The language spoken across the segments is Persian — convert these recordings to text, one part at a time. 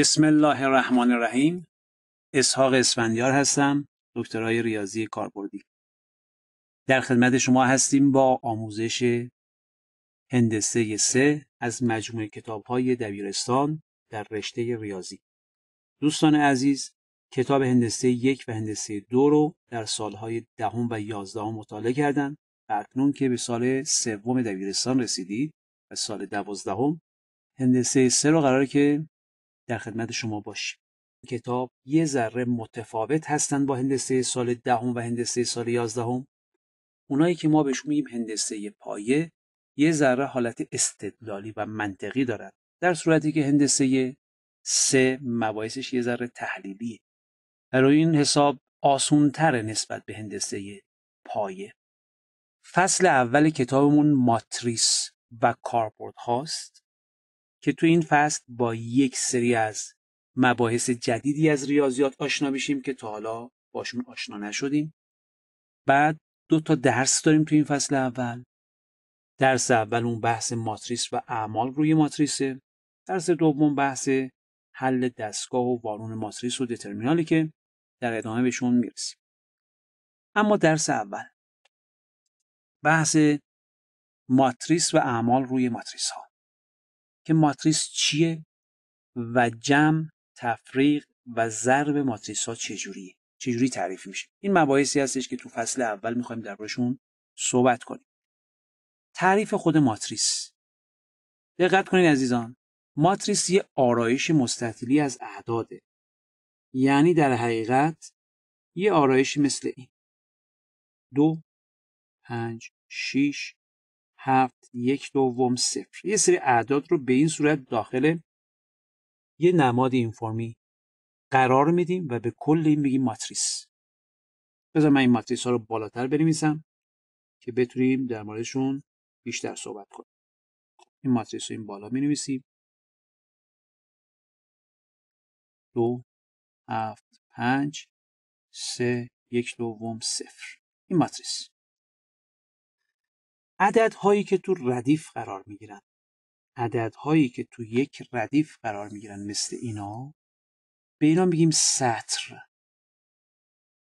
بسم الله الرحمن الرحیم اسحاق اسفندیار هستم دکترای ریاضی کاربردی در خدمت شما هستیم با آموزش هندسه سه از مجموعه کتاب های دبیرستان در رشته ریاضی دوستان عزیز کتاب هندسه یک و هندسه دو رو در سالهای دهم و یازدهم مطالعه کردند و اکنون که به سال سوم دبیرستان رسیدید و سال دوازدهم هندسه سه رو قرار که در خدمت شما باشیم کتاب یه ذره متفاوت هستن با هندسه سال دهم و هندسه سال یازدهم اونایی که ما بهش میگیم هندسه پایه یه ذره حالت استدلالی و منطقی دارد در صورتی که هندسه سه مباحثش یه ذره تحلیلیه برای این حساب آسونتر نسبت به هندسه پایه فصل اول کتابمون ماتریس و کاربرد هاست که تو این فصل با یک سری از مباحث جدیدی از ریاضیات آشنا بشیم که تا حالا باشون آشنا نشدیم بعد دو تا درس داریم تو این فصل اول درس اول اون بحث ماتریس و اعمال روی ماتریسه درس دوم بحث حل دستگاه و وارون ماتریس و دترمینالی که در ادامه بهشون میرسیم اما درس اول بحث ماتریس و اعمال روی ماتریس ها که ماتریس چیه و جمع تفریق و ضرب ماتریس ها چجوریه چجوری تعریف میشه این مباحثی هستش که تو فصل اول میخوایم دربارشون صحبت کنیم تعریف خود ماتریس دقت کنید عزیزان ماتریس یه آرایش مستطیلی از اعداده یعنی در حقیقت یه آرایش مثل این دو پنج شیش هفت یک دوم صفر یه سری اعداد رو به این صورت داخل یه نماد این فرمی قرار میدیم و به کل این میگیم ماتریس بذار من این ماتریس ها رو بالاتر بنویسم که بتونیم در موردشون بیشتر صحبت کنیم این ماتریس رو این بالا مینویسیم نویسیم دو هفت پنج سه یک دوم صفر این ماتریس عددهایی که تو ردیف قرار می عدد عددهایی که تو یک ردیف قرار می گیرن مثل اینا به اینا میگیم سطر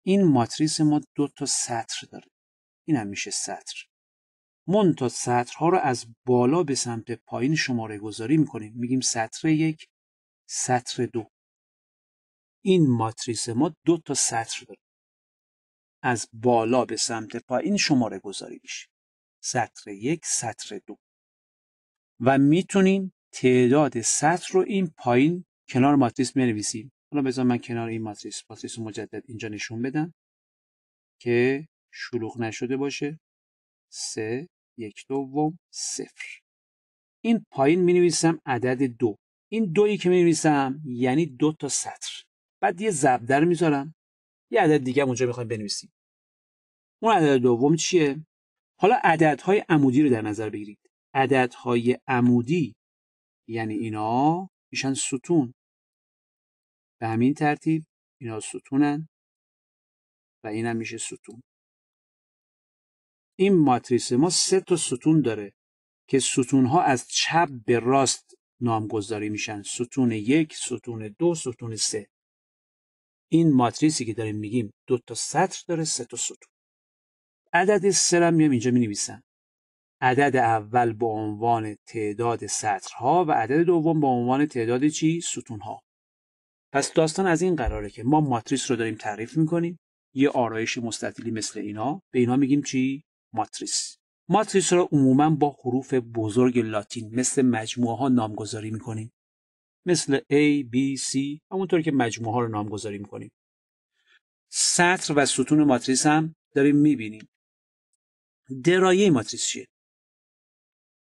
این ماتریس ما دو تا سطر داره این هم میشه سطر من تا سطرها رو از بالا به سمت پایین شماره گذاری میکنیم میگیم سطر یک سطر دو این ماتریس ما دو تا سطر داره از بالا به سمت پایین شماره گذاری میشه سطر یک سطر دو و میتونیم تعداد سطر رو این پایین کنار ماتریس بنویسیم حالا بذار من کنار این ماتریس ماتریس مجدد اینجا نشون بدم که شلوغ نشده باشه سه یک دوم صفر این پایین می نویسم عدد دو این دویی که می نویسم یعنی دو تا سطر بعد یه ضرب در میذارم یه عدد دیگه اونجا میخوایم بنویسیم اون عدد دوم چیه حالا عددهای عمودی رو در نظر بگیرید عددهای عمودی یعنی اینا میشن ستون به همین ترتیب اینا ستونن و اینم میشه ستون این ماتریس ما سه تا ستون داره که ستون ها از چپ به راست نامگذاری میشن ستون یک ستون دو ستون سه این ماتریسی که داریم میگیم دو تا سطر داره سه تا ستون عدد سه را میام اینجا می نویسم عدد اول به عنوان تعداد سطرها و عدد دوم به عنوان تعداد چی ستونها پس داستان از این قراره که ما ماتریس رو داریم تعریف میکنیم یه آرایش مستطیلی مثل اینا به اینا میگیم چی ماتریس ماتریس را عموما با حروف بزرگ لاتین مثل مجموعه ها نامگذاری میکنیم مثل A, B, C همونطور که مجموعه ها رو نامگذاری میکنیم سطر و ستون ماتریس هم داریم میبینیم درایه ماتریس چیه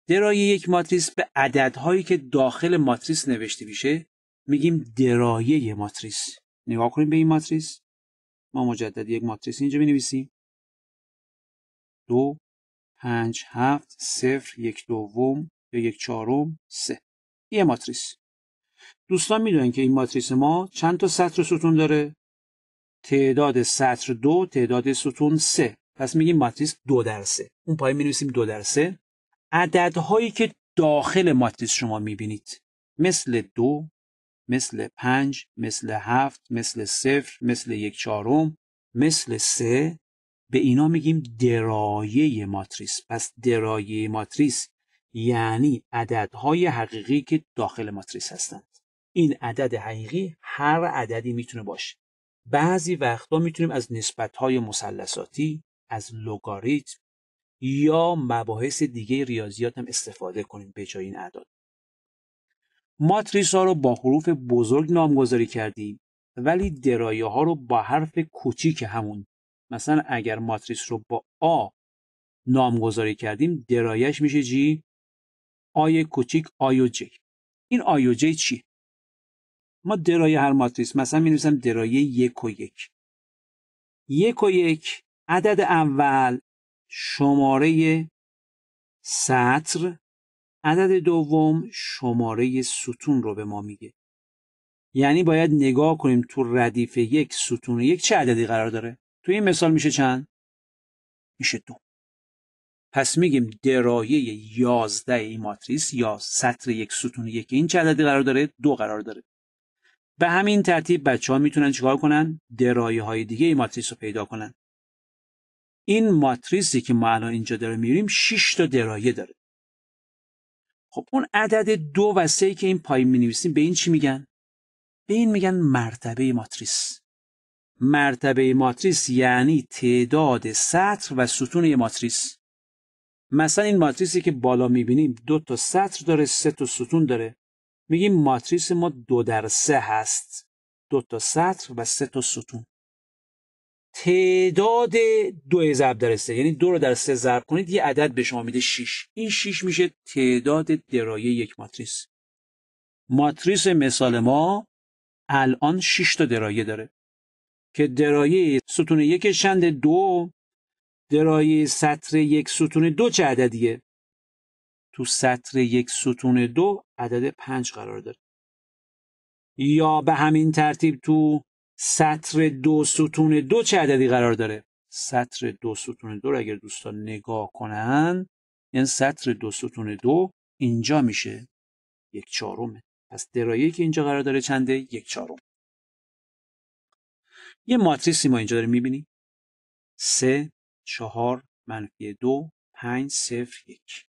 درایه یک ماتریس به عددهایی که داخل ماتریس نوشته میشه میگیم درایه ماتریس نگاه کنیم به این ماتریس ما مجدد یک ماتریس اینجا بنویسیم دو پنج هفت صفر یک دوم یا یک چهارم سه یه ماتریس دوستان میدونن که این ماتریس ما چند تا سطر ستون داره تعداد سطر دو تعداد ستون سه پس میگیم ماتریس دو در سه اون پایین نویسیم دو در سه عددهایی که داخل ماتریس شما میبینید مثل دو مثل پنج مثل هفت مثل صفر مثل یک چهارم مثل سه به اینا میگیم درایه ماتریس پس درایه ماتریس یعنی عددهای حقیقی که داخل ماتریس هستند این عدد حقیقی هر عددی میتونه باشه بعضی وقتا میتونیم از نسبتهای مثلثاتی از لگاریتم یا مباحث دیگه ریاضیات هم استفاده کنیم به جای این اعداد ماتریس ها رو با حروف بزرگ نامگذاری کردیم ولی درایه ها رو با حرف کوچیک همون مثلا اگر ماتریس رو با آ نامگذاری کردیم درایش میشه جی آی کوچیک آی و جی این آی و جی چیه ما درایه هر ماتریس مثلا می درایه یک و یک یک و یک عدد اول شماره سطر عدد دوم شماره ستون رو به ما میگه یعنی باید نگاه کنیم تو ردیف یک ستون یک چه عددی قرار داره تو این مثال میشه چند میشه دو پس میگیم درایه یازده این ماتریس یا سطر یک ستون یک این چه عددی قرار داره دو قرار داره به همین ترتیب بچه ها میتونن چیکار کنن درایه های دیگه این ماتریس رو پیدا کنن این ماتریسی که ما الان اینجا داره میریم 6 تا درایه داره خب اون عدد دو و سه که این پایین نویسیم به این چی میگن به این میگن مرتبه ماتریس مرتبه ماتریس یعنی تعداد سطر و ستون ماتریس مثلا این ماتریسی که بالا میبینیم دو تا سطر داره سه تا ستون داره میگیم ماتریس ما دو در سه هست دو تا سطر و سه تا ستون تعداد دو ضرب در سه یعنی دو رو در سه ضرب کنید یه عدد به شما میده 6 این 6 میشه تعداد درایه یک ماتریس ماتریس مثال ما الان 6 تا درایه داره که درایه ستون یک چند دو درایه سطر یک ستون دو چه عددیه تو سطر یک ستون دو عدد پنج قرار داره یا به همین ترتیب تو سطر دو ستون دو چه عددی قرار داره سطر دو ستون دو رو اگر دوستان نگاه کنن یعنی سطر دو ستون دو اینجا میشه یک چهارمه پس درایه که اینجا قرار داره چنده یک چهارم یه ماتریسی ما اینجا داریم میبینی؟ سه چهار منفی دو پنج صفر یک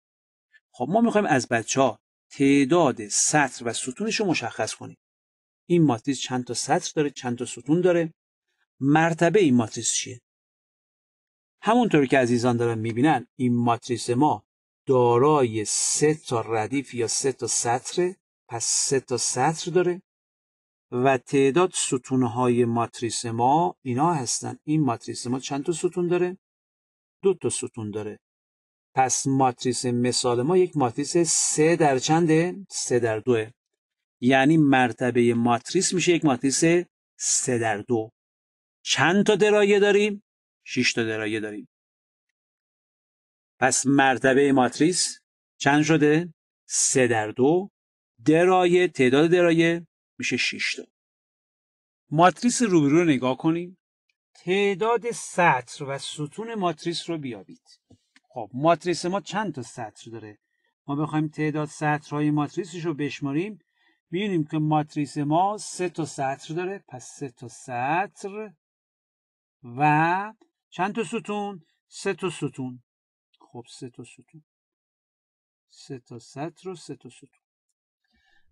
خب ما میخوایم از بچه ها تعداد سطر و ستونش رو مشخص کنیم این ماتریس چند تا سطر داره چند تا ستون داره مرتبه این ماتریس چیه همونطور که عزیزان دارن میبینن این ماتریس ما دارای سه تا ردیف یا سه تا سطر پس سه تا سطر داره و تعداد ستونهای ماتریس ما اینا هستن این ماتریس ما چند تا ستون داره دو تا ستون داره پس ماتریس مثال ما یک ماتریس سه در چنده؟ سه در دوه یعنی مرتبه ماتریس میشه یک ماتریس سه در دو چند تا درایه داریم؟ 6 تا درایه داریم پس مرتبه ماتریس چند شده؟ سه در دو درایه تعداد درایه میشه 6 تا ماتریس روبرو رو نگاه کنیم تعداد سطر و ستون ماتریس رو بیابید خب ماتریس ما چند تا سطر داره ما بخوایم تعداد سطرهای ماتریسش رو بشماریم میبینیم که ماتریس ما سه تا سطر داره پس سه تا سطر و چند تا ستون سه تا ستون خب سه تا ستون سه تا سطر و سه تا ستون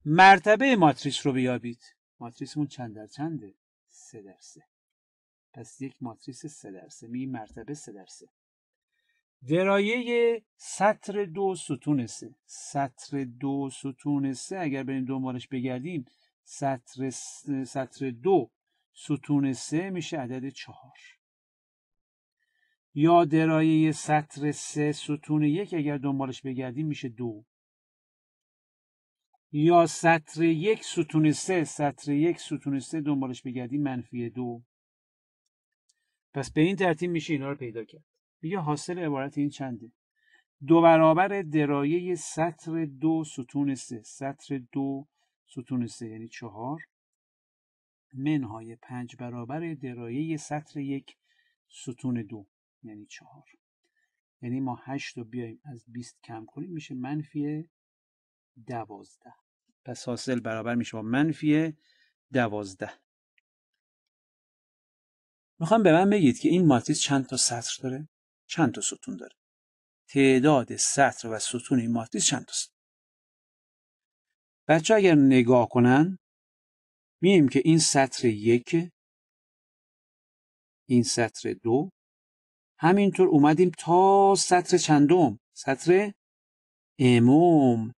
مرتبه ماتریس رو بیابید ماتریسمون چند در چنده سه در سه پس یک ماتریس سه در سه می مرتبه سه در سه درایه سطر دو ستون سه سطر دو ستون سه اگر بریم دنبالش بگردیم سطر, سطر دو ستون سه میشه عدد چهار یا درایه سطر سه ستون یک اگر دنبالش بگردیم میشه دو یا سطر یک ستون سه سطر یک ستون سه دنبالش بگردیم منفی دو پس به این ترتیب میشه اینا رو پیدا کرد میگه حاصل عبارت این چنده دو برابر درایه سطر دو ستون سه سطر دو ستون سه یعنی چهار منهای پنج برابر درایه سطر یک ستون دو یعنی چهار یعنی ما هشت رو بیایم از بیست کم کنیم میشه منفی دوازده پس حاصل برابر میشه با منفی دوازده میخوام به من بگید که این ماتریس چند تا سطر داره چند تا ستون داره تعداد سطر و ستون این ماتریس چند تاست بچه اگر نگاه کنن میبینیم که این سطر یک این سطر دو همینطور اومدیم تا سطر چندم سطر اموم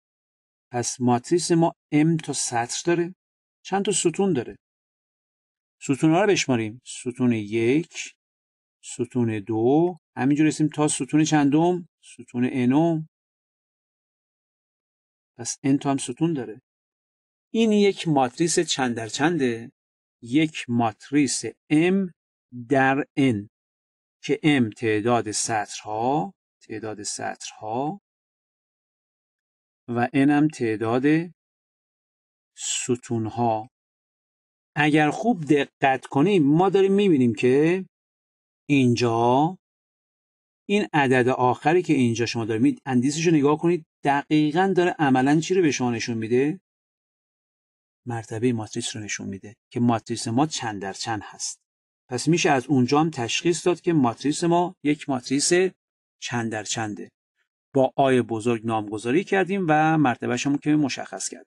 پس ماتریس ما ام تا سطر داره چند تا ستون داره ستون ها رو بشماریم ستون یک ستون دو همینجور رسیم تا ستون چندم ستون انوم پس ان تا هم ستون داره این یک ماتریس چند در چنده یک ماتریس M در N که M تعداد سطرها تعداد سطرها و ان هم تعداد ستونها اگر خوب دقت کنیم ما داریم میبینیم که اینجا این عدد آخری که اینجا شما دارید اندیسش رو نگاه کنید دقیقا داره عملا چی رو به شما نشون میده مرتبه ماتریس رو نشون میده که ماتریس ما چند در چند هست پس میشه از اونجا هم تشخیص داد که ماتریس ما یک ماتریس چند در چنده با آی بزرگ نامگذاری کردیم و مرتبه هم که مشخص کرد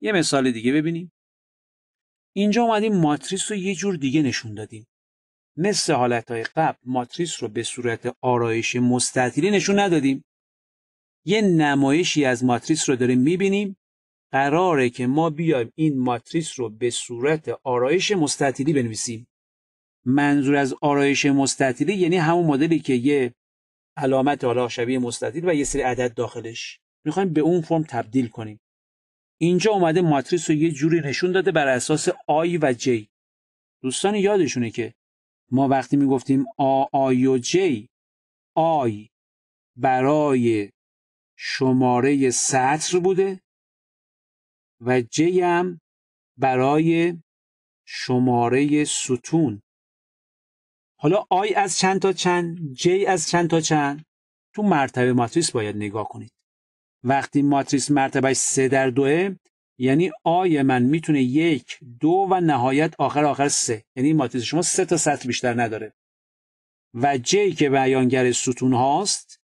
یه مثال دیگه ببینیم اینجا اومدیم ماتریس رو یه جور دیگه نشون دادیم مثل حالتهای قبل ماتریس رو به صورت آرایش مستطیلی نشون ندادیم یه نمایشی از ماتریس رو داریم میبینیم قراره که ما بیایم این ماتریس رو به صورت آرایش مستطیلی بنویسیم منظور از آرایش مستطیلی یعنی همون مدلی که یه علامت حالا شبیه مستطیل و یه سری عدد داخلش میخوایم به اون فرم تبدیل کنیم اینجا اومده ماتریس رو یه جوری نشون داده بر اساس آی و جی دوستان یادشونه که ما وقتی میگفتیم آ آی و جی آی برای شماره سطر بوده و جی هم برای شماره ستون حالا آی از چند تا چند جی از چند تا چند تو مرتبه ماتریس باید نگاه کنید وقتی ماتریس مرتبه سه در دوه یعنی آی من میتونه یک دو و نهایت آخر آخر سه یعنی ماتریس شما سه تا سطر بیشتر نداره و جی که بیانگر ستون هاست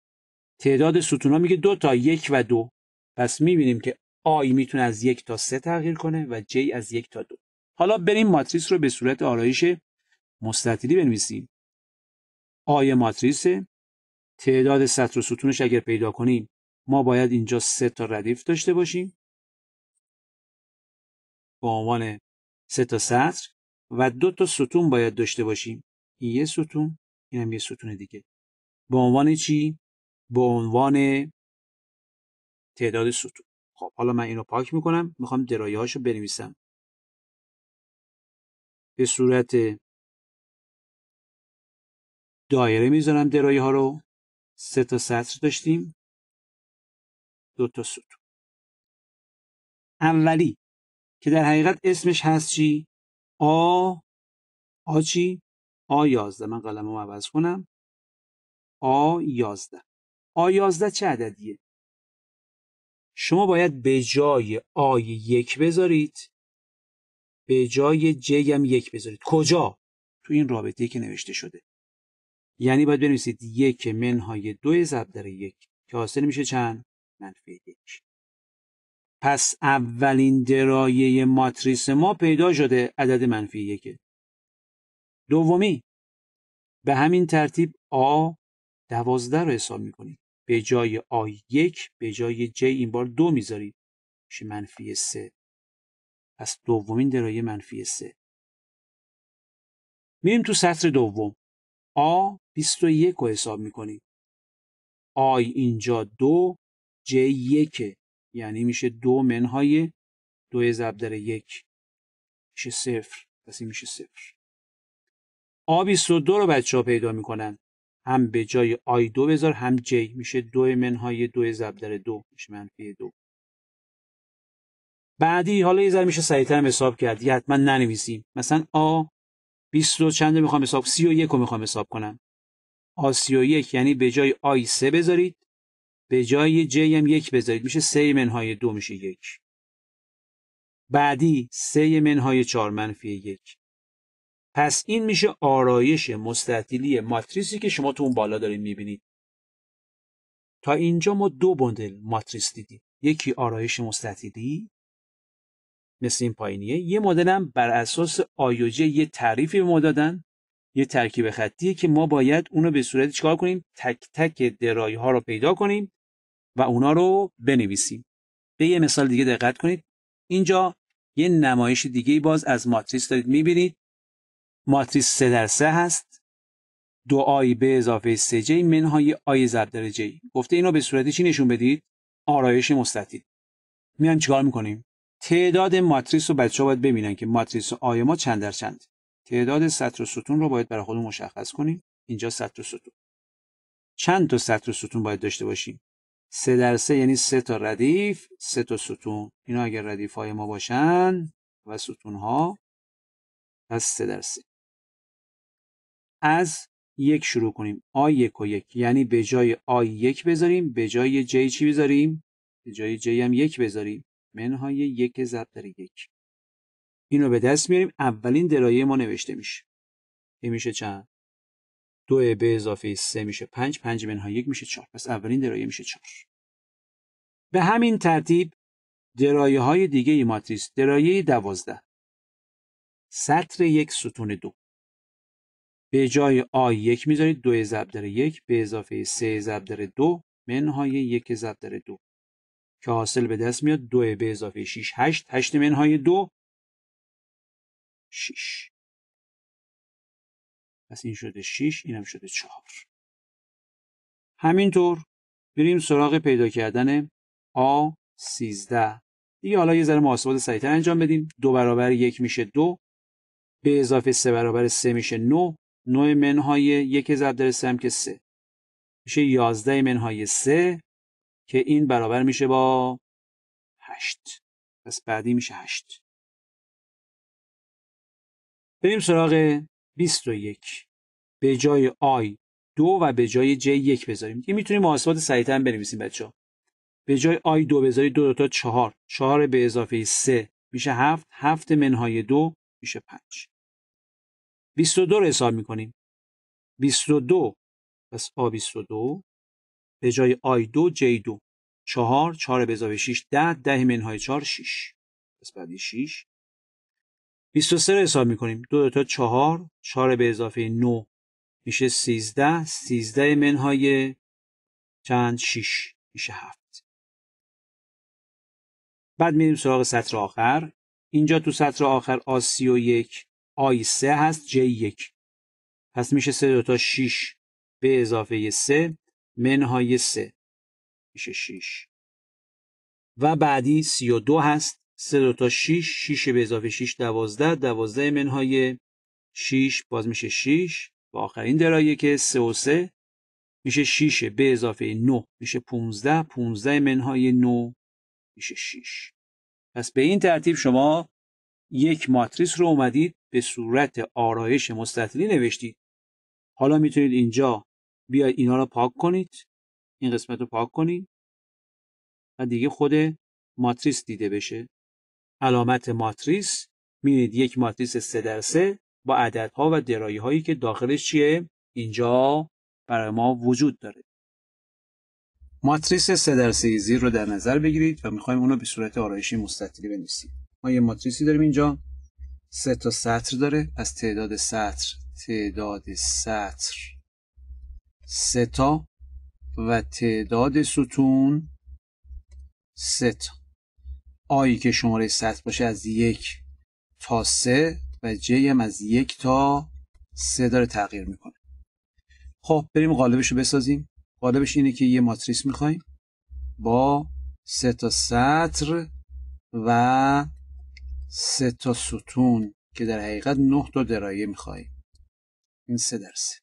تعداد ستون ها میگه دو تا یک و دو پس میبینیم که آی میتونه از یک تا سه تغییر کنه و جی از یک تا دو حالا بریم ماتریس رو به صورت آرایش مستطیلی بنویسیم آی ماتریس تعداد سطر و ستونش اگر پیدا کنیم ما باید اینجا سه تا ردیف داشته باشیم به عنوان سه تا سطر و دو تا ستون باید داشته باشیم این یه ستون این هم یه ستون دیگه به عنوان چی به عنوان تعداد ستون خب حالا من اینو پاک میکنم میخوام درایه هاشو بنویسم به صورت دایره میذارم درایه ها رو سه تا سطر داشتیم دو تا ستون اولی که در حقیقت اسمش هست چی؟ آ آ چی؟ آ یازده من قلمه عوض کنم آ یازده آ یازده چه عددیه؟ شما باید به جای آی یک بذارید به جای جی یک بذارید کجا؟ تو این رابطه که نوشته شده یعنی باید بنویسید یک منهای دو زبدر یک که حاصل میشه چند؟ منفی یک پس اولین درایه ماتریس ما پیدا شده عدد منفی یک. دومی به همین ترتیب آ دوازده رو حساب میکنید به جای آ یک به جای ج این بار دو میذارید میشه منفی سه پس دومین درایه منفی سه میریم تو سطر دوم آ یک رو حساب میکنید آی اینجا دو j یکه یعنی میشه دو منهای دو ضرب در یک میشه صفر پس این میشه صفر آ 22 رو بچه ها پیدا میکنن هم به جای آی دو بذار هم جی میشه دو منهای دو ضرب در دو میشه منفی دو بعدی حالا یه ذره میشه سریعتر حساب کرد یه حتما ننویسیم مثلا آ 22 چند میخوام حساب 31 رو میخوام حساب کنم آ 31 یعنی به جای آی 3 بذارید به جای جی هم یک بذارید میشه سه منهای دو میشه یک بعدی سه منهای چهار منفی یک پس این میشه آرایش مستطیلی ماتریسی که شما تو اون بالا دارید میبینید تا اینجا ما دو بندل ماتریس دیدیم یکی آرایش مستطیلی مثل این پایینیه یه مدل هم بر اساس آیوجه یه تعریفی به ما دادن یه ترکیب خطیه که ما باید اونو به صورت چیکار کنیم تک تک درایی ها رو پیدا کنیم و اونا رو بنویسیم به یه مثال دیگه دقت کنید اینجا یه نمایش دیگه باز از ماتریس دارید میبینید ماتریس 3 در 3 هست دو آی به اضافه 3 جی منهای آی زد در جی گفته اینو به صورت چی نشون بدید آرایش مستطیل میان چیکار میکنیم تعداد ماتریس رو بچه باید ببینن که ماتریس آی ما چند در چند تعداد سطر و ستون رو باید برای خودمون مشخص کنیم اینجا سطر و ستون چند تا سطر و ستون باید داشته باشیم سه در سه یعنی سه تا ردیف سه تا ستون اینا اگر ردیف های ما باشن و ستون ها پس سه در سه از یک شروع کنیم آ یک و یک یعنی به جای آ یک بذاریم به جای جی چی بذاریم به جای جی هم یک بذاریم منهای یک ضرب در یک اینو به دست میاریم اولین درایه ما نوشته میشه این میشه چند دو به اضافه سه میشه پنج پنج منها یک میشه چهار پس اولین درایه میشه چهار به همین ترتیب درایه های دیگه ای ماتریس درایه دوازده سطر یک ستون دو به جای آ یک میذارید دو زب در یک به اضافه سه ضرب در دو منهای یک زب در دو که حاصل به دست میاد دو به اضافه 6 8 8 منهای دو 6 پس این شده 6 اینم شده 4 همینطور بریم سراغ پیدا کردن آ 13 دیگه حالا یه ذره محاسبات سریعتر انجام بدیم دو برابر یک میشه دو به اضافه سه برابر سه میشه نو نو منهای یک ضرب در سه هم که سه میشه یازده منهای سه که این برابر میشه با هشت پس بعدی میشه هشت بریم سراغ 21 به جای i2 و به جای j1 بذاریم دیگه میتونیم محاسبات سیتان بنویسیم ها به جای i2 بذارید 2 تا 4 4 به اضافه 3 میشه 7 7 منهای 2 میشه 5 22 حساب می‌کنیم 22 پس a22 به جای i2 j2 4 4 به 6 10 10 منهای 4 6 پس بعدی 6 23 رو حساب میکنیم 2 تا 4 4 به اضافه 9 میشه 13 13 منهای چند 6 میشه 7 بعد میریم سراغ سطر آخر اینجا تو سطر آخر آ 31 آی 3 هست j 1 پس میشه 3 دو تا 6 به اضافه 3 منهای 3 میشه 6 و بعدی 32 هست 3 دو تا 6 6 به اضافه 6 12 12 منهای 6 باز میشه 6 و آخرین درایه که 3 و 3 میشه 6 به اضافه 9 میشه 15 15 منهای 9 میشه 6 پس به این ترتیب شما یک ماتریس رو اومدید به صورت آرایش مستطیلی نوشتید حالا میتونید اینجا بیاید اینا رو پاک کنید این قسمت رو پاک کنید و دیگه خود ماتریس دیده بشه علامت ماتریس میبینید یک ماتریس 3 در 3 با عددها و درایی هایی که داخلش چیه اینجا برای ما وجود داره ماتریس 3 در 3 زیر رو در نظر بگیرید و میخوایم اونو به صورت آرایشی مستطیلی بنویسیم ما یه ماتریسی داریم اینجا سه تا سطر داره از تعداد سطر تعداد سطر سه تا و تعداد ستون سه تا آی که شماره سطح باشه از یک تا سه و جی هم از یک تا سه داره تغییر میکنه خب بریم قالبش رو بسازیم قالبش اینه که یه ماتریس میخوایم با سه تا سطر و سه تا ستون که در حقیقت نه تا درایه میخوایم این سه درسه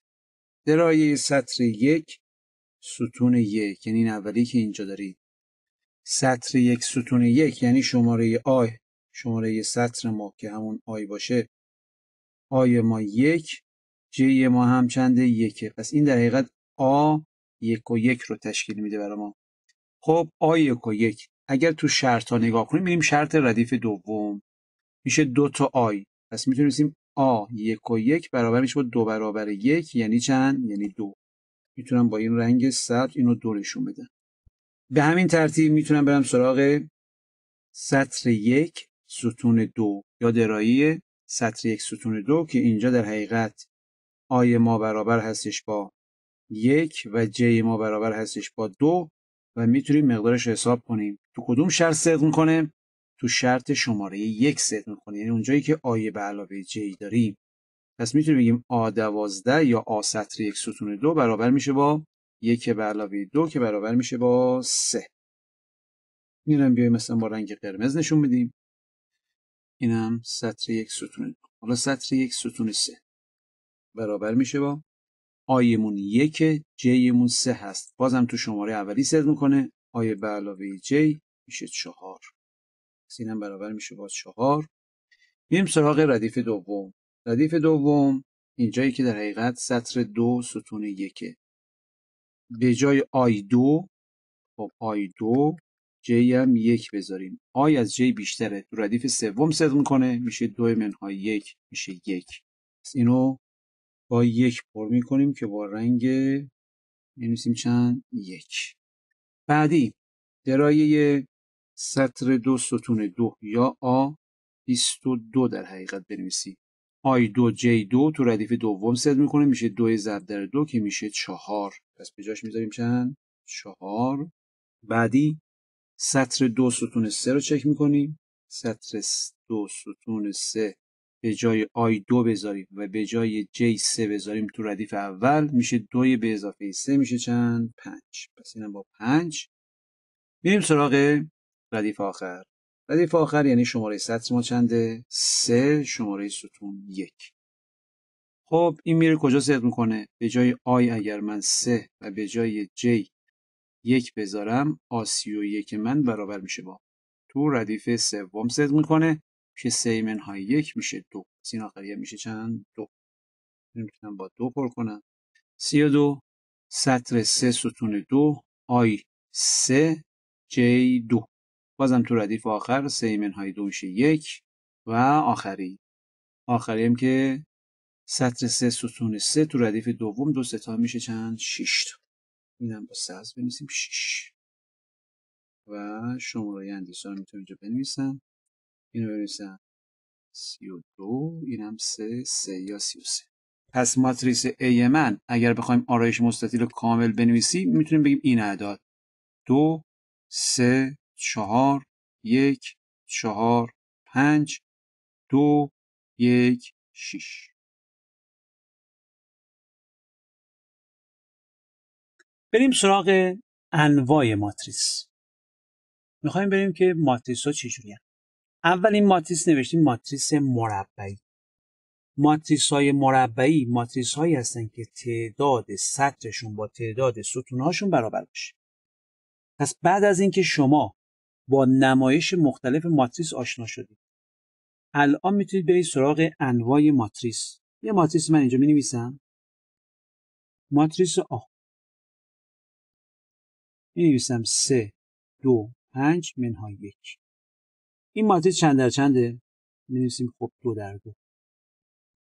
درایه سطر یک ستون یک یعنی این اولی که اینجا دارید سطر یک ستون یک یعنی شماره آی شماره سطر ما که همون آی باشه آی ما یک جی ما هم چند یکه پس این در حقیقت آ یک و یک رو تشکیل میده برای ما خب آ یک و یک اگر تو شرط ها نگاه کنیم میریم شرط ردیف دوم میشه دو تا آی پس میتونیم آ یک و یک برابر میشه با دو برابر یک یعنی چند یعنی دو میتونم با این رنگ سبز اینو دو نشون بدم به همین ترتیب میتونم برم سراغ سطر یک ستون دو یا درایی سطر یک ستون دو که اینجا در حقیقت آی ما برابر هستش با یک و جی ما برابر هستش با دو و میتونیم مقدارش حساب کنیم تو کدوم شرط صدق میکنه تو شرط شماره یک صدق میکنه یعنی اونجایی که آی به علاوه جی داریم پس میتونیم بگیم آ دوازده یا آ سطر یک ستون دو برابر میشه با یک به علاوه دو که برابر میشه با سه میرم بیایم مثلا با رنگ قرمز نشون بدیم اینم سطر یک ستون حالا سطر یک ستون سه برابر میشه با آیمون یک جیمون سه هست بازم تو شماره اولی سر میکنه آی به علاوه جی میشه چهار اینم برابر میشه با چهار میریم سراغ ردیف دوم ردیف دوم اینجایی که در حقیقت سطر دو ستون یکه به جای آی دو خب آی دو جی هم یک بذاریم آی از جی بیشتره تو ردیف سوم صدق میکنه میشه دو منهای یک میشه یک از اینو با یک پر میکنیم که با رنگ میمیسیم چند یک بعدی درایه سطر دو ستون دو یا آ دو در حقیقت بنویسیم آی دو جی دو تو ردیف دوم صد میکنه میشه دو ضرب در دو که میشه چهار پس به جاش میذاریم چند؟ چهار بعدی سطر دو ستون سه رو چک میکنیم سطر دو ستون سه به جای آی دو بذاریم و به جای جی سه بذاریم تو ردیف اول میشه دوی به اضافه سه میشه چند؟ پنج پس اینم با پنج میریم سراغ ردیف آخر ردیف آخر یعنی شماره سطر ما چنده سه شماره ستون یک خب این میره کجا صدق میکنه به جای آی اگر من سه و به جای جی یک بذارم آسی و یک من برابر میشه با تو ردیف سوم صدق میکنه که سیمن های یک میشه دو سین آخری میشه چند دو میتونم با دو پر کنم سی و دو سطر سه ستون دو آی سه جی دو بازم تو ردیف آخر سیمن های دونش یک و آخری آخریم که سطر سه ستون سه تو ردیف دوم دو ستا میشه چند شیش تا اینم با از بنویسیم شیش و شماره اندیسا رو میتونیم اینجا بنویسم اینو بنویسم سی و دو اینم سه سه یا سی و سه پس ماتریس A من اگر بخوایم آرایش مستطیل رو کامل بنویسیم میتونیم بگیم این اعداد دو سه چهار یک چهار پنج دو یک شیش بریم سراغ انواع ماتریس میخوایم بریم که ماتریس ها چجوری اول این ماتریس نوشتیم ماتریس مربعی ماتریس های مربعی ماتریس هایی هستن که تعداد سطرشون با تعداد ستون هاشون برابر باشه پس بعد از اینکه شما با نمایش مختلف ماتریس آشنا شدید الان میتونید برید سراغ انواع ماتریس یه ماتریس من اینجا می نویسم ماتریس آ. می نویسم 3 2 5 منها 1. این ماتریس چند در چنده می نویسیم خب 2 در 2.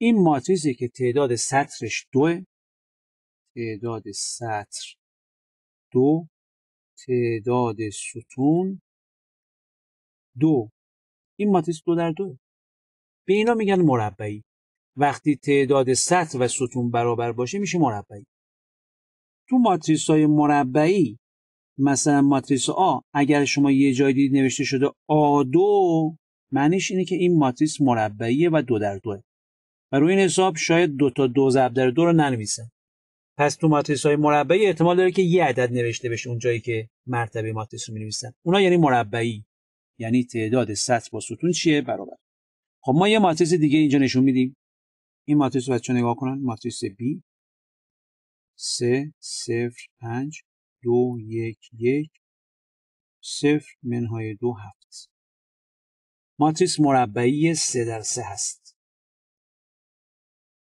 این ماتریسی که تعداد سطرش 2. تعداد سطر 2. تعداد ستون دو این ماتریس دو در دو به اینا میگن مربعی وقتی تعداد سطح و ستون برابر باشه میشه مربعی تو ماتریس های مربعی مثلا ماتریس آ اگر شما یه جای دید نوشته شده آ دو معنیش اینه که این ماتریس مربعیه و دو در دوه و روی این حساب شاید دو تا دو ضرب در دو رو ننویسن پس تو ماتریس های مربعی احتمال داره که یه عدد نوشته بشه اون جایی که مرتبه ماتریس رو نویسن اونا یعنی مربعی یعنی تعداد سطح با ستون چیه برابر خب ما یه ماتریس دیگه اینجا نشون میدیم این ماتریس رو بچه‌ها نگاه کنن ماتریس B 3 0 5 2 1 1 0 منهای 2 7 ماتریس مربعی 3 در 3 هست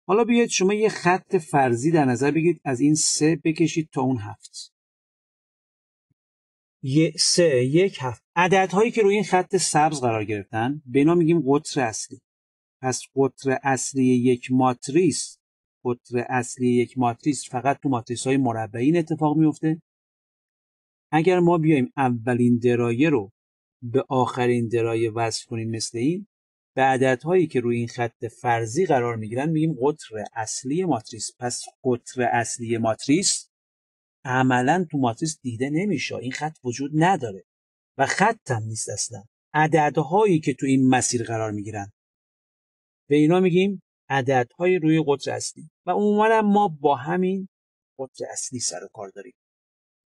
حالا بیاید شما یه خط فرضی در نظر بگیرید از این 3 بکشید تا اون 7 یه سه یک هفت عددهایی که روی این خط سبز قرار گرفتن به نام میگیم قطر اصلی پس قطر اصلی یک ماتریس قطر اصلی یک ماتریس فقط تو ماتریس های این اتفاق میفته اگر ما بیایم اولین درایه رو به آخرین درایه وصل کنیم مثل این به عددهایی که روی این خط فرضی قرار میگیرن میگیم قطر اصلی ماتریس پس قطر اصلی ماتریس عملا تو ماتریس دیده نمیشه این خط وجود نداره و خط هم نیست اصلا عددهایی که تو این مسیر قرار میگیرن به اینا میگیم عددهای روی قطر اصلی و عموما ما با همین قطر اصلی سر و کار داریم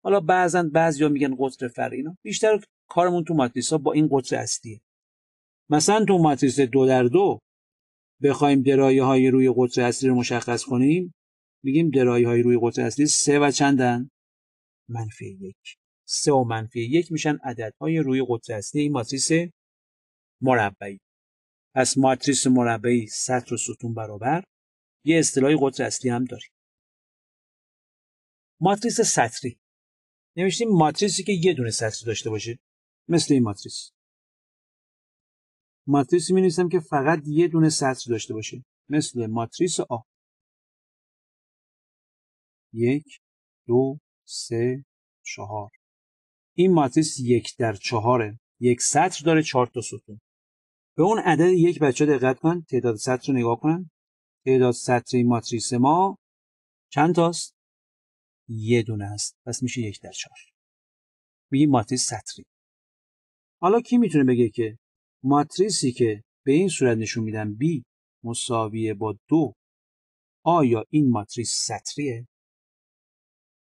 حالا بعضا بعضیا میگن قطر فرعی اینا بیشتر کارمون تو ماتریس ها با این قطر اصلیه مثلا تو ماتریس دو در دو بخوایم درایه های روی قطر اصلی رو مشخص کنیم میگیم درایی های روی قطر اصلی سه و چندن منفی یک سه و منفی یک میشن های روی قطر اصلی این ماتریس مربعی پس ماتریس مربعی سطر و ستون برابر یه اصطلاح قطر اصلی هم داریم ماتریس سطری نوشتیم ماتریسی که یه دونه سطری داشته باشه مثل این ماتریس ماتریسی می که فقط یه دونه سطر داشته باشه مثل ماتریس آ یک دو سه چهار این ماتریس یک در چهاره یک سطر داره چهار تا ستون به اون عدد یک بچه دقت کن تعداد سطر رو نگاه کنن تعداد سطر این ماتریس ما چند تاست یه دونه است پس میشه یک در چهار میگیم ماتریس سطری حالا کی میتونه بگه که ماتریسی که به این صورت نشون میدم بی مساویه با دو آیا این ماتریس سطریه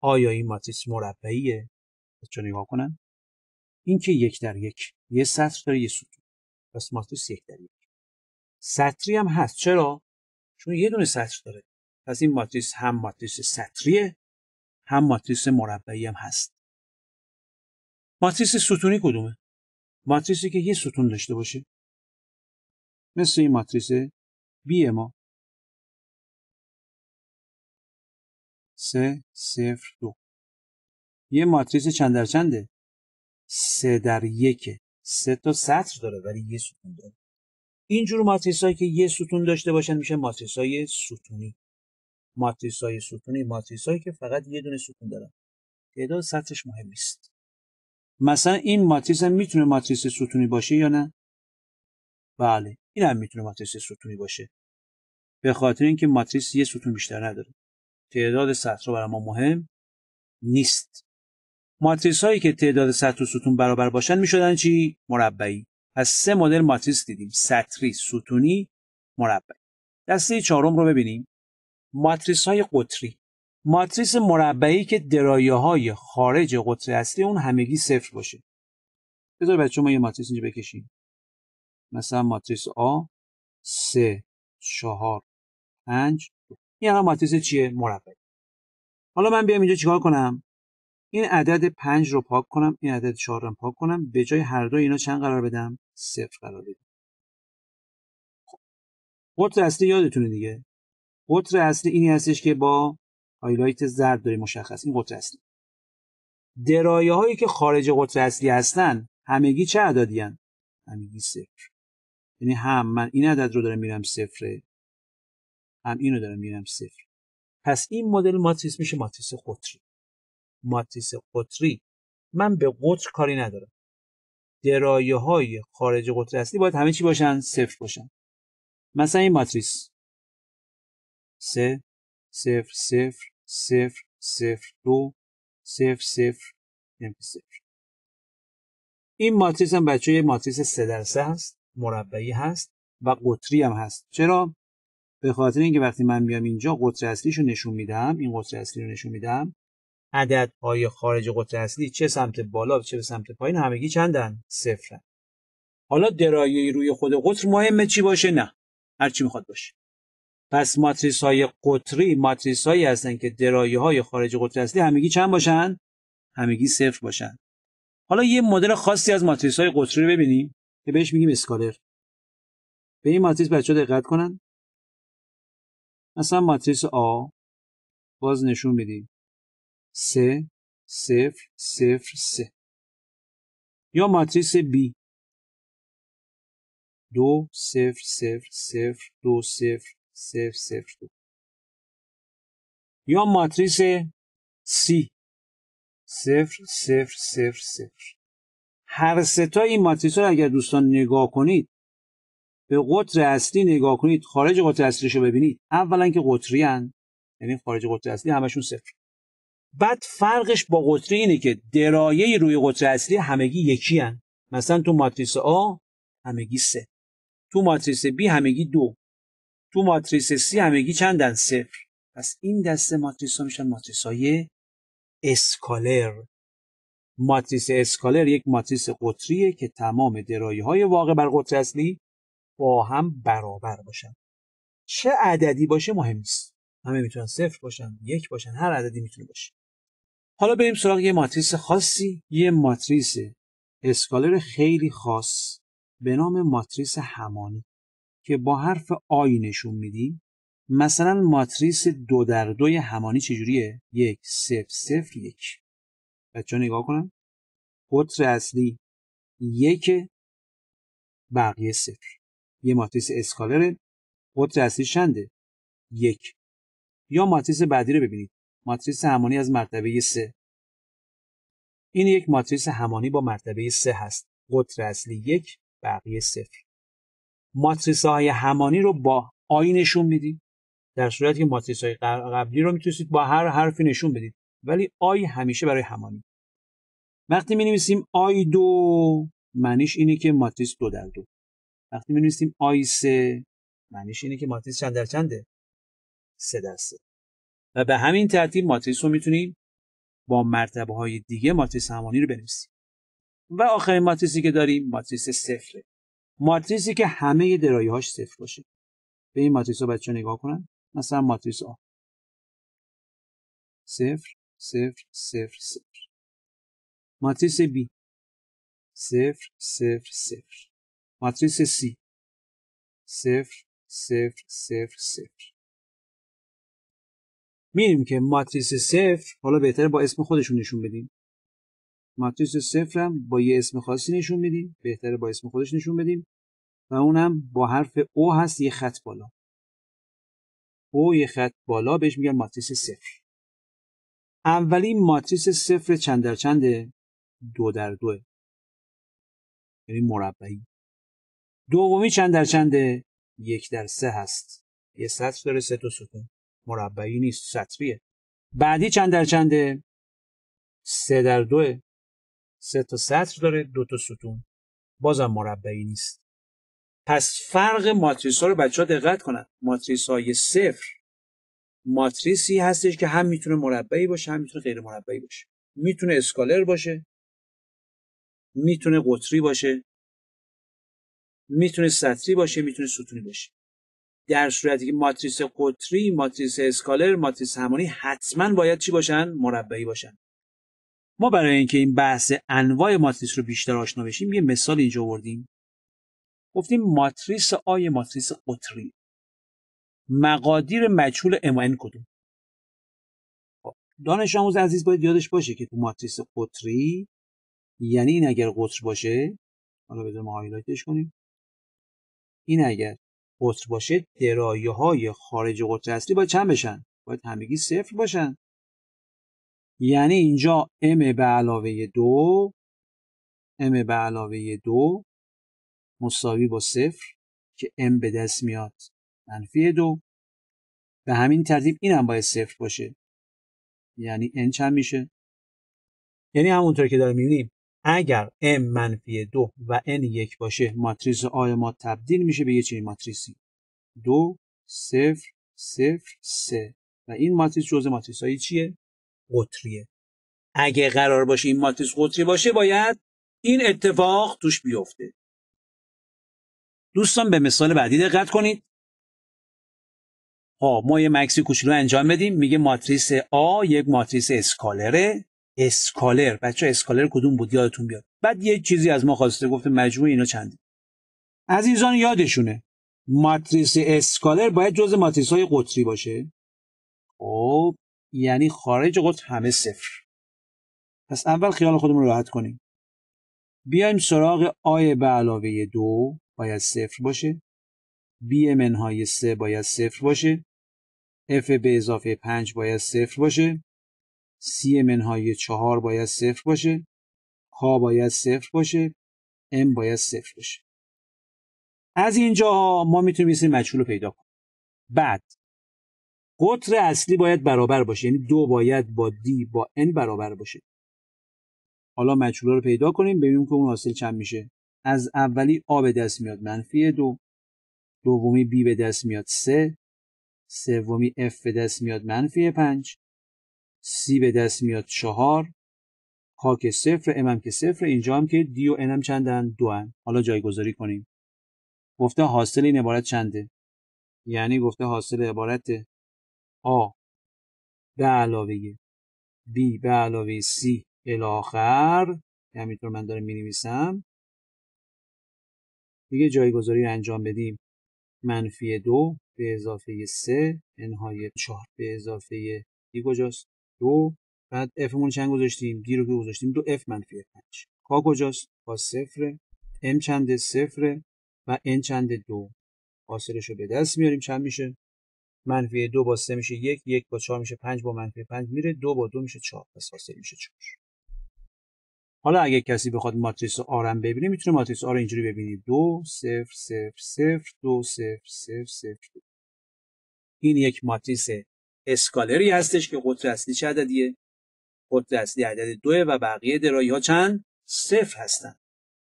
آیا این ماتریس مربعیه بچه نگاه کنن این که یک در یک یه سطر داره یه ستون پس ماتریس یک در یک سطری هم هست چرا چون یه دونه سطر داره پس این ماتریس هم ماتریس سطریه هم ماتریس مربعی هم هست ماتریس ستونی کدومه ماتریسی که یه ستون داشته باشه مثل این ماتریس بیه ما سه صفر دو یه ماتریس چند در چنده سه در یک. سه تا سطر داره ولی یه ستون داره اینجور ماتریس هایی که یه ستون داشته باشن میشه ماتریس های ستونی ماتریس های ستونی ماتریس هایی که فقط یه دونه ستون دارن تعداد سطرش مهم نیست مثلا این ماتریس هم میتونه ماتریس ستونی باشه یا نه بله این هم میتونه ماتریس ستونی باشه به خاطر اینکه ماتریس یه ستون بیشتر نداره تعداد سطر برای ما مهم نیست ماتریس هایی که تعداد سطر و ستون برابر باشن میشدن چی مربعی از سه مدل ماتریس دیدیم سطری ستونی مربعی دسته چهارم رو ببینیم ماتریس های قطری ماتریس مربعی که درایه های خارج قطر اصلی اون همگی صفر باشه بذار بچه ما یه ماتریس اینجا بکشیم مثلا ماتریس آ سه چهار پنج این الان ماتریس چیه مربع حالا من بیام اینجا چیکار کنم این عدد 5 رو پاک کنم این عدد 4 رو پاک کنم به جای هر دو اینا چند قرار بدم صفر قرار بدم خب، قطر اصلی یادتونه دیگه قطر اصلی اینی هستش که با هایلایت زرد داری مشخص این قطر اصلی درایه هایی که خارج قطر اصلی هستن همگی چه عددی هن؟ همگی صفر یعنی هم من این عدد رو دارم میرم صفره هم اینو دارم میرم صفر پس این مدل ماتریس میشه ماتریس قطری ماتریس قطری من به قطر کاری ندارم درایه های خارج قطر اصلی باید همه چی باشن صفر باشن مثلا این ماتریس سه صفر صفر صفر صفر دو صفر صفر صفر این ماتریس هم بچه ماتریس سه در هست مربعی هست و قطری هم هست چرا به خاطر اینکه وقتی من میام اینجا قطر رو نشون میدم این قطر اصلی رو نشون میدم عدد های خارج قطر اصلی چه سمت بالا چه به سمت پایین همگی چندن صفرن حالا درایی روی خود قطر مهمه چی باشه نه هر چی میخواد باشه پس ماتریس های قطری ماتریس هایی هستن که درایه های خارج قطر اصلی همگی چند باشن همگی صفر باشن حالا یه مدل خاصی از ماتریس های قطری ببینیم که بهش میگیم اسکالر به این ماتریس بچه‌ها دقت کنن مثلا ماتریس آ باز نشون میدیم سه صفر صفر سه یا ماتریس B دو صفر صفر صفر دو صفر صفر صفر دو یا ماتریس C صفر صفر صفر صفر هر سه تا این ماتریس رو اگر دوستان نگاه کنید به قطر اصلی نگاه کنید خارج قطر اصلیش رو ببینید اولا که قطری هن. یعنی خارج قطر اصلی همشون صفر بعد فرقش با قطری اینه که درایه روی قطر اصلی همگی یکی هن. مثلا تو ماتریس آ همگی سه تو ماتریس بی همگی دو تو ماتریس سی همگی چندن صفر پس این دسته ماتریس ها میشن ماتریس های اسکالر ماتریس اسکالر یک ماتریس قطریه که تمام درایی های واقع بر قطر اصلی با هم برابر باشن چه عددی باشه مهم نیست همه میتونن صفر باشن یک باشن هر عددی میتونه باشه حالا بریم سراغ یه ماتریس خاصی یه ماتریس اسکالر خیلی خاص به نام ماتریس همانی که با حرف آی نشون میدیم مثلا ماتریس دو در دوی همانی چجوریه؟ یک صفر صفر یک بچه ها نگاه کنن قطر اصلی یک بقیه صفر یه ماتریس اسکالر قطر اصلی چنده یک یا ماتریس بعدی رو ببینید ماتریس همانی از مرتبه سه این یک ماتریس همانی با مرتبه سه هست قطر اصلی یک بقیه صفر ماتریس های همانی رو با آی نشون میدید در صورتی که ماتریس های قبلی رو میتونید با هر حرفی نشون بدید ولی آی همیشه برای همانی وقتی می نویسیم آی دو معنیش اینه که ماتریس دو در دو وقتی می نویسیم آی سه معنیش اینه که ماتریس چند در چنده سه در سه و به همین ترتیب ماتریس رو میتونیم با مرتبه های دیگه ماتریس همانی رو بنویسیم و آخرین ماتریسی که داریم ماتریس صفره ماتریسی که همه درایی هاش صفر باشه به این ماتریس ها بچه نگاه کنن مثلا ماتریس آ صفر صفر صفر صفر ماتریس B صفر صفر صفر ماتریس صفر صفر صفر صفر میریم که ماتریس صفر حالا بهتره با اسم خودشون نشون بدیم ماتریس صفر هم با یه اسم خاصی نشون میدیم بهتره با اسم خودش نشون بدیم و اونم با حرف او هست یه خط بالا او یه خط بالا بهش میگن ماتریس صفر اولین ماتریس صفر چند در چنده دو در دوه یعنی مربعی دومی چند در چنده یک در سه هست یه سطر داره سه تا ستون مربعی نیست سطریه بعدی چند در چنده سه در دوه سه تا سطر داره دو تا ستون بازم مربعی نیست پس فرق ماتریس ها رو بچه ها دقت کنن ماتریس های صفر ماتریسی هستش که هم میتونه مربعی باشه هم میتونه غیر مربعی باشه میتونه اسکالر باشه میتونه قطری باشه میتونه سطری باشه میتونه ستونی باشه در صورتی که ماتریس قطری ماتریس اسکالر ماتریس همانی حتما باید چی باشن مربعی باشن ما برای اینکه این بحث انواع ماتریس رو بیشتر آشنا بشیم یه مثال اینجا آوردیم گفتیم ماتریس آی ماتریس قطری مقادیر مجهول ام کدوم خب، دانش آموز عزیز باید یادش باشه که تو ماتریس قطری یعنی این اگر قطر باشه حالا بدون ما کنیم این اگر قطر باشه درایه های خارج قطر اصلی باید چند بشن باید همگی صفر باشن یعنی اینجا m به علاوه دو m به علاوه دو مساوی با صفر که m به دست میاد منفی دو به همین ترتیب این هم باید صفر باشه یعنی ان چند میشه یعنی همونطور که داریم میبینیم اگر m منفی دو و n یک باشه ماتریس A ما تبدیل میشه به یه چنین ماتریسی دو صفر صفر سه و این ماتریس جزء ماتریس هایی چیه قطریه اگه قرار باشه این ماتریس قطری باشه باید این اتفاق توش بیفته دوستان به مثال بعدی دقت کنید ها خب، ما یه مکسی کوچولو انجام بدیم میگه ماتریس A یک ماتریس اسکالره اسکالر بچه اسکالر کدوم بود یادتون بیاد بعد یه چیزی از ما خواسته گفت مجموع اینا چند عزیزان یادشونه ماتریس اسکالر باید جز ماتریس های قطری باشه خب یعنی خارج قطر همه صفر پس اول خیال خودمون راحت کنیم بیایم سراغ آی به علاوه دو باید صفر باشه بی منهای سه باید صفر باشه اف به اضافه پنج باید صفر باشه سی منهای چهار باید صفر باشه کا باید صفر باشه ام باید صفر باشه از اینجا ما میتونیم این مجهول رو پیدا کنیم بعد قطر اصلی باید برابر باشه یعنی دو باید با دی با n برابر باشه حالا مجهول رو پیدا کنیم ببینیم که اون حاصل چند میشه از اولی A به دست میاد منفی دو دومی B به دست میاد سه سومی F به دست میاد منفی 5 سی به دست میاد چهار ها که صفر ام هم که صفر اینجا هم که دی و ان هم چندن دو حالا جایگذاری کنیم گفته حاصل این عبارت چنده یعنی گفته حاصل عبارت آ به علاوه بی به علاوه سی الاخر که همینطور من دارم می نویسم دیگه جایگذاری انجام بدیم منفی دو به اضافه سه انهای چهار به اضافه دی کجاست دو بعد F مون چند گذاشتیم دی رو گذاشتیم دو F منفی 5 کا کجاست با صفر M چند صفر و N چنده دو حاصلش رو به دست میاریم چند میشه منفی دو با سه میشه یک یک با چهار میشه پنج با منفی پنج میره دو با دو میشه چهار پس حاصل میشه چهار حالا اگه کسی بخواد ماتریس آرم ببینه میتونه ماتریس آر اینجوری ببینی دو صفر صفر صفر دو صفر صفر صفر این یک ماتریس اسکالری هستش که قطر اصلی چه عددیه قطر اصلی عدد دوه و بقیه درایی ها چند صفر هستن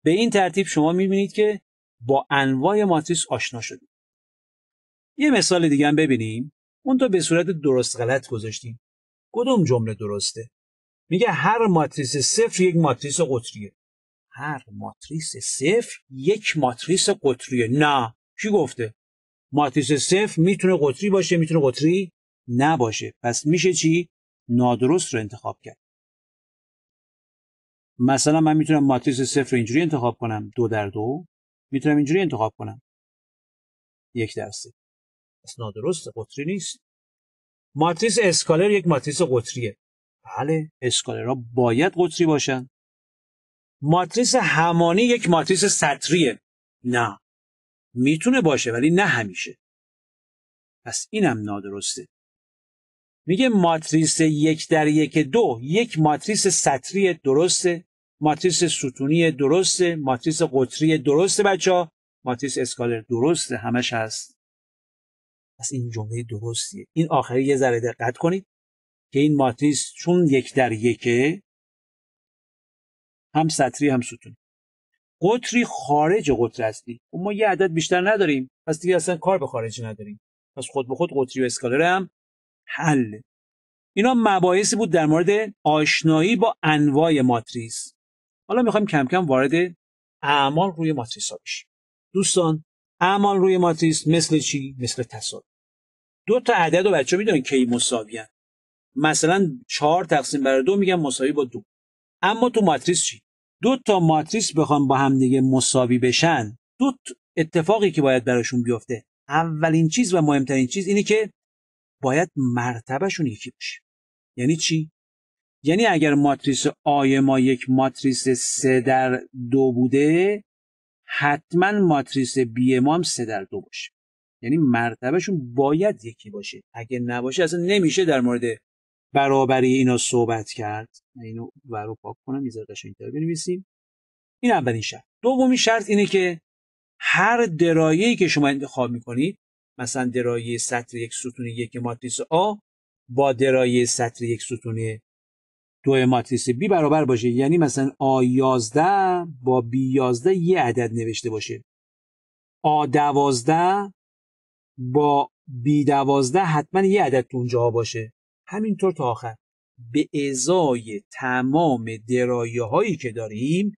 به این ترتیب شما میبینید که با انواع ماتریس آشنا شدید یه مثال دیگه هم ببینیم اون تو به صورت درست غلط گذاشتیم کدوم جمله درسته میگه هر ماتریس صفر یک ماتریس قطریه هر ماتریس صفر یک ماتریس قطریه نه کی گفته ماتریس صفر میتونه قطری باشه میتونه قطری نباشه پس میشه چی نادرست رو انتخاب کرد مثلا من میتونم ماتریس صفر رو اینجوری انتخاب کنم دو در دو میتونم اینجوری انتخاب کنم یک در سه پس نادرست قطری نیست ماتریس اسکالر یک ماتریس قطریه بله اسکالرها باید قطری باشن ماتریس همانی یک ماتریس سطریه نه میتونه باشه ولی نه همیشه پس اینم نادرسته میگه ماتریس یک در یک دو یک ماتریس سطری درسته ماتریس ستونی درسته ماتریس قطری درسته بچه ها ماتریس اسکالر درسته همش هست پس این جمله درستیه این آخری یه ذره دقت کنید که این ماتریس چون یک در یکه هم سطری هم ستونی قطری خارج قطر هستی خب ما یه عدد بیشتر نداریم پس دیگه اصلا کار به خارجی نداریم پس خود به خود قطری و اسکالر هم حل اینا مباحثی بود در مورد آشنایی با انواع ماتریس حالا میخوایم کم کم وارد اعمال روی ماتریس ها بشیم دوستان اعمال روی ماتریس مثل چی مثل تساوی دو تا عدد رو بچه میدونن کی مساویان مثلا چهار تقسیم بر دو میگن مساوی با دو اما تو ماتریس چی دو تا ماتریس بخوام با هم دیگه مساوی بشن دو اتفاقی که باید براشون بیفته اولین چیز و مهمترین چیز اینه که باید مرتبهشون یکی باشه یعنی چی یعنی اگر ماتریس آی ما یک ماتریس 3 در دو بوده حتما ماتریس بی ما هم 3 در دو باشه یعنی مرتبهشون باید یکی باشه اگه نباشه اصلا نمیشه در مورد برابری اینا صحبت کرد اینو ورو پاک کنم یه تر بنویسیم این اولین شرط دومین شرط اینه که هر درایه‌ای که شما انتخاب میکنید مثلا درایه سطر یک ستون یک ماتریس آ با درایه سطر یک ستون دو ماتریس بی برابر باشه یعنی مثلا آ 11 با بی 11 یه عدد نوشته باشه آ 12 با بی 12 حتما یه عدد تو اونجا باشه همینطور تا آخر به ازای تمام درایه هایی که داریم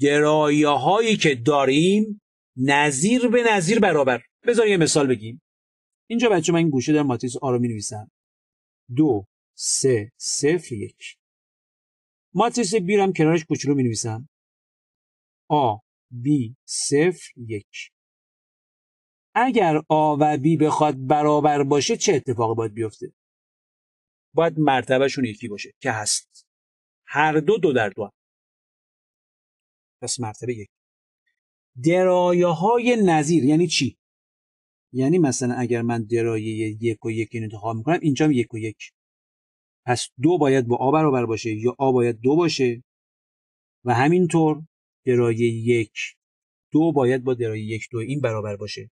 درایه هایی که داریم نظیر به نظیر برابر بذار یه مثال بگیم اینجا بچه من این گوشه در ماتریس آ رو می نویسم دو سه صفر یک ماتریس بی هم کنارش کوچولو می نویسم آ بی صفر یک اگر آ و بی بخواد برابر باشه چه اتفاقی باید بیفته باید مرتبهشون یکی باشه که هست هر دو دو در دو هم. پس مرتبه یک درایه های نظیر یعنی چی یعنی مثلا اگر من درایه یک و یک انتخاب میکنم اینجام یک و یک پس دو باید با آ برابر باشه یا آ باید دو باشه و همینطور درایه یک دو باید با درایه یک دو این برابر باشه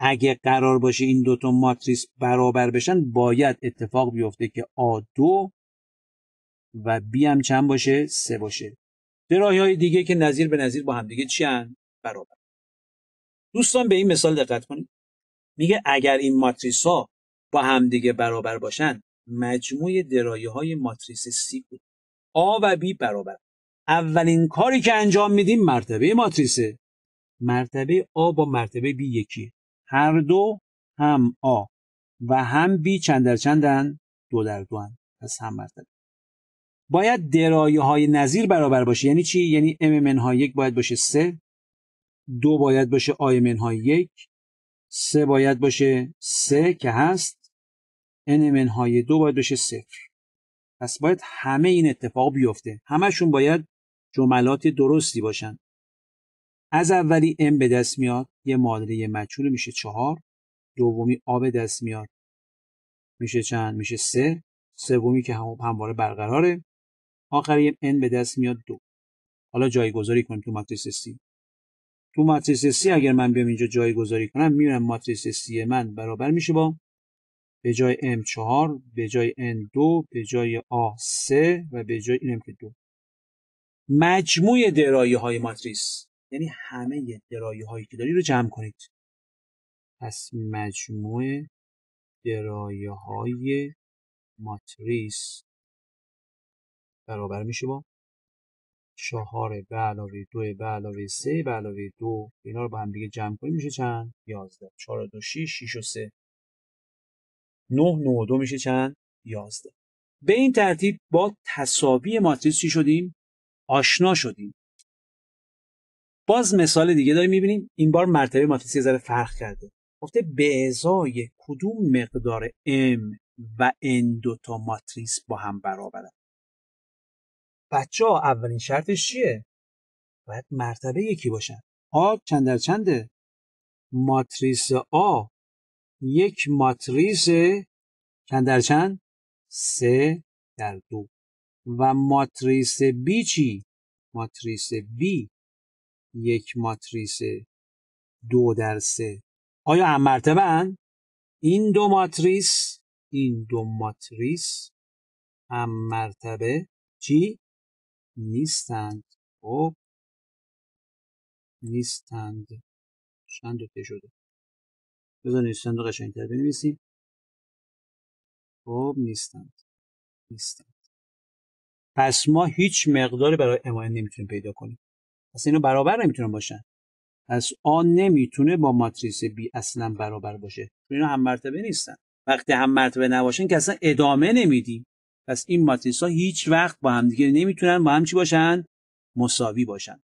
اگه قرار باشه این دوتا ماتریس برابر بشن باید اتفاق بیفته که آ دو و بی هم چند باشه سه باشه درایه های دیگه که نظیر به نظیر با همدیگه چی برابر دوستان به این مثال دقت کنید میگه اگر این ماتریس ها با همدیگه برابر باشن مجموع درایه های ماتریس سی بود آ و بی برابر اولین کاری که انجام میدیم مرتبه ماتریسه مرتبه آ با مرتبه بی یکی هر دو هم آ و هم بی چند در چندن دو در دو هن. پس هم مرتبه باید درایه های نظیر برابر باشه یعنی چی؟ یعنی ام های یک باید باشه سه دو باید باشه آی های یک سه باید باشه سه که هست n منهای دو باید باشه صفر پس باید همه این اتفاق بیفته همشون باید جملات درستی باشن از اولی m به دست میاد یه معادله مجهول میشه چهار دومی آ به دست میاد میشه چند میشه سه سومی که هم همواره برقراره آخری n به دست میاد دو حالا جایگذاری کنیم تو ماتریس سی تو ماتریس سی اگر من بیام اینجا گذاری کنم میبینم ماتریس سی من برابر میشه با به جای M4 به جای N2 به جای A3 و به جای اینم که 2 مجموع درایه های ماتریس یعنی همه درایه هایی که داری رو جمع کنید پس مجموع درایه های ماتریس برابر میشه با چهار به علاوه دو به علاوه سه به علاوه دو اینا رو با هم دیگه جمع کنیم میشه چند؟ یازده چهار دو شیش شیش و سه نه نه دو میشه چند؟ یازده به این ترتیب با تصاوی ماتریس چی شدیم؟ آشنا شدیم باز مثال دیگه داریم میبینیم این بار مرتبه ماتریس یه ذره فرق کرده گفته به ازای کدوم مقدار M و N دوتا ماتریس با هم برابره بچه ها اولین شرطش چیه باید مرتبه یکی باشن آ چند در چنده ماتریس آ یک ماتریس چند در چند سه در دو و ماتریس B چی؟ ماتریس بی یک ماتریس دو در سه آیا هم مرتبه هن؟ این دو ماتریس این دو ماتریس هم مرتبه چی؟ نیستند خب نیستند چند دوته شده بذار نیستند رو قشنگتر بنویسیم خب نیستند نیستند پس ما هیچ مقداری برای اماین نمیتونیم پیدا کنیم پس اینو برابر نمیتونن باشن پس آن نمیتونه با ماتریس بی اصلا برابر باشه چون اینا هم مرتبه نیستن وقتی هم مرتبه نباشن که اصلا ادامه نمیدیم پس این ماتریس ها هیچ وقت با همدیگه نمیتونن با هم چی باشن مساوی باشن